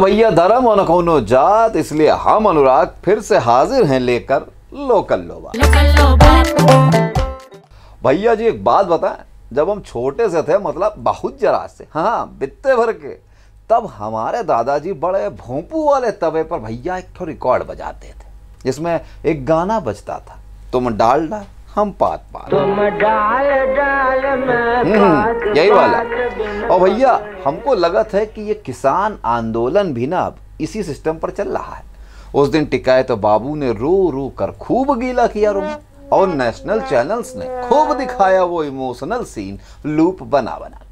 भैया धर्म और न कोनो जात इसलिए हम अनुराग फिर से हाजिर हैं लेकर लोकल लोबा भैया जी एक बात बताएं जब हम छोटे से थे मतलब बहुत जरा से हाँ बित्ते भर के तब हमारे दादाजी बड़े भोंपू वाले तवे पर भैया एक रिकॉर्ड बजाते थे जिसमें एक गाना बजता था तुम डाल डाल हम पात पात तुम डाल डाल मैं हम्म, हम्म, यही वाला और भैया हमको लगत है कि ये किसान आंदोलन भी ना अब इसी सिस्टम पर चल रहा है उस दिन टिकाए तो बाबू ने रो रो कर खूब गीला किया रूम और नेशनल चैनल्स ने खूब दिखाया वो इमोशनल सीन लूप बना बना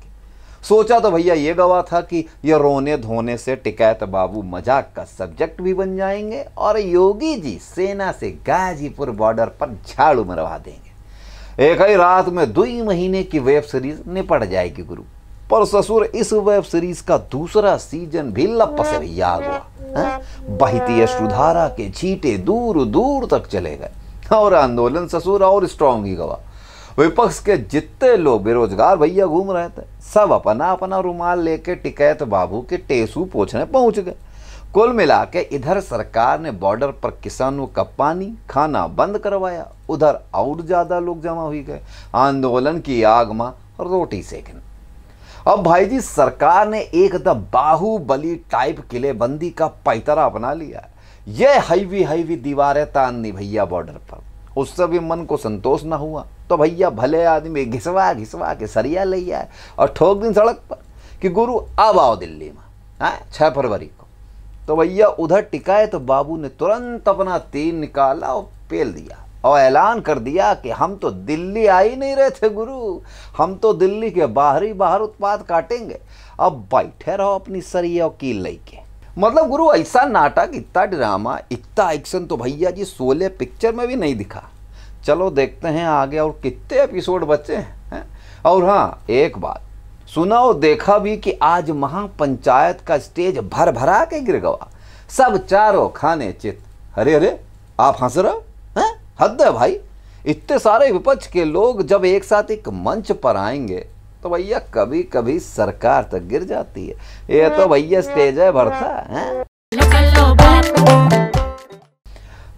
सोचा तो भैया ये गवा था कि ये रोने धोने से टिकैत बाबू मजाक का सब्जेक्ट भी बन जाएंगे और योगी जी सेना से गाजीपुर बॉर्डर पर झाड़ू मरवा देंगे एक ही रात में दो ही महीने की वेब सीरीज निपट जाएगी गुरु पर ससुर इस वेब सीरीज का दूसरा सीजन भी लप से हुआ बहती सुधारा के छीटे दूर दूर तक चले गए और आंदोलन ससुर और स्ट्रांग ही गवा विपक्ष के जितने लोग बेरोजगार भैया घूम रहे थे सब अपना अपना रुमाल लेके टिकैत बाबू के टेसू पोछने पहुंच गए कुल मिला के इधर सरकार ने बॉर्डर पर किसानों का पानी खाना बंद करवाया उधर और ज़्यादा लोग जमा हुई गए आंदोलन की आग रोटी सेकने अब भाई जी सरकार ने एकदम बाहुबली टाइप किलेबंदी का पैतरा अपना लिया ये हाईवी हाईवी दीवारें ताननी भैया बॉर्डर पर उससे भी मन को संतोष ना हुआ तो भैया भले आदमी घिसवा घिसवा के सरिया ले आए और ठोक दिन सड़क पर कि गुरु अब आओ दिल्ली में हाँ छः फरवरी को तो भैया उधर टिकाए तो बाबू ने तुरंत अपना तीन निकाला और पेल दिया और ऐलान कर दिया कि हम तो दिल्ली आ ही नहीं रहे थे गुरु हम तो दिल्ली के बाहर ही बाहर उत्पाद काटेंगे अब बैठे रहो अपनी सरिया की कील लेके मतलब गुरु ऐसा नाटक इतना ड्रामा इतना एक्शन तो भैया जी सोले पिक्चर में भी नहीं दिखा चलो देखते हैं आगे और कितने एपिसोड बचे हैं और हाँ एक बात सुना और देखा भी कि आज महापंचायत का स्टेज भर भरा के गिर गवा सब चारों खाने चित अरे अरे आप हंस रहे हैं हद है भाई इतने सारे विपक्ष के लोग जब एक साथ एक मंच पर आएंगे तो भैया कभी कभी सरकार तक गिर जाती है ये तो भैया स्टेज है भरता है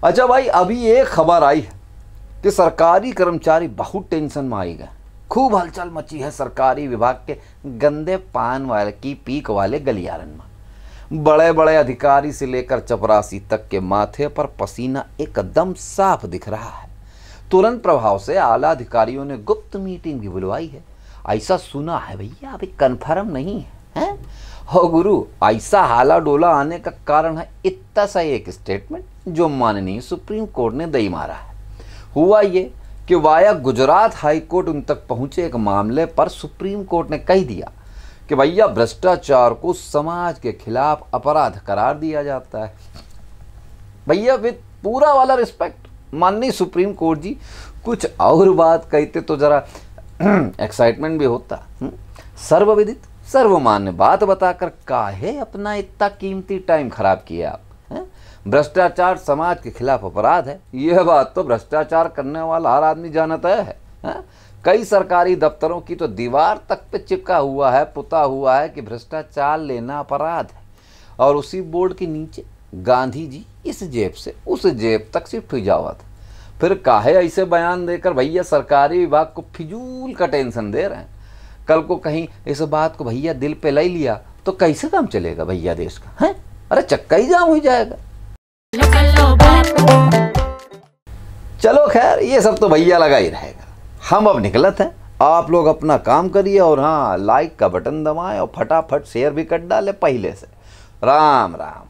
अच्छा भाई अभी एक खबर आई है कि सरकारी कर्मचारी बहुत टेंशन में आई गए खूब हलचल मची है सरकारी विभाग के गंदे पान वाले की पीक वाले गलियारन में बड़े बड़े अधिकारी से लेकर चपरासी तक के माथे पर पसीना एकदम साफ दिख रहा है तुरंत प्रभाव से आला अधिकारियों ने गुप्त मीटिंग भी बुलवाई है ऐसा सुना है भैया अभी कन्फर्म नहीं है हो गुरु ऐसा हाला डोला आने का कारण है इतना सा एक स्टेटमेंट जो माननीय सुप्रीम कोर्ट ने दई मारा है हुआ ये कि वाया गुजरात हाई कोर्ट उन तक पहुंचे एक मामले पर सुप्रीम कोर्ट ने कह दिया कि भैया भ्रष्टाचार को समाज के खिलाफ अपराध करार दिया जाता है भैया विद पूरा वाला रिस्पेक्ट माननीय सुप्रीम कोर्ट जी कुछ और बात कहते तो ज़रा एक्साइटमेंट भी होता हम्म? सर्वविदित सर्वमान्य बात बताकर काहे अपना इतना कीमती टाइम खराब किया आप भ्रष्टाचार समाज के खिलाफ अपराध है यह बात तो भ्रष्टाचार करने वाला हर आदमी जानता है, है? कई सरकारी दफ्तरों की तो दीवार तक पे चिपका हुआ है पुता हुआ है कि भ्रष्टाचार लेना अपराध है और उसी बोर्ड के नीचे गांधी जी इस जेब से उस जेब तक शिफ्ट हुई जावा था फिर काहे ऐसे बयान देकर भैया सरकारी विभाग को फिजूल का टेंशन दे रहे हैं कल को कहीं इस बात को भैया दिल पे ले लिया तो कैसे काम चलेगा भैया देश का है अरे चक्का ही जाम हो जाएगा चलो खैर ये सब तो भैया लगा ही रहेगा हम अब निकलत हैं आप लोग अपना काम करिए और हाँ लाइक का बटन दबाएं और फटाफट शेयर भी कर डालें पहले से राम राम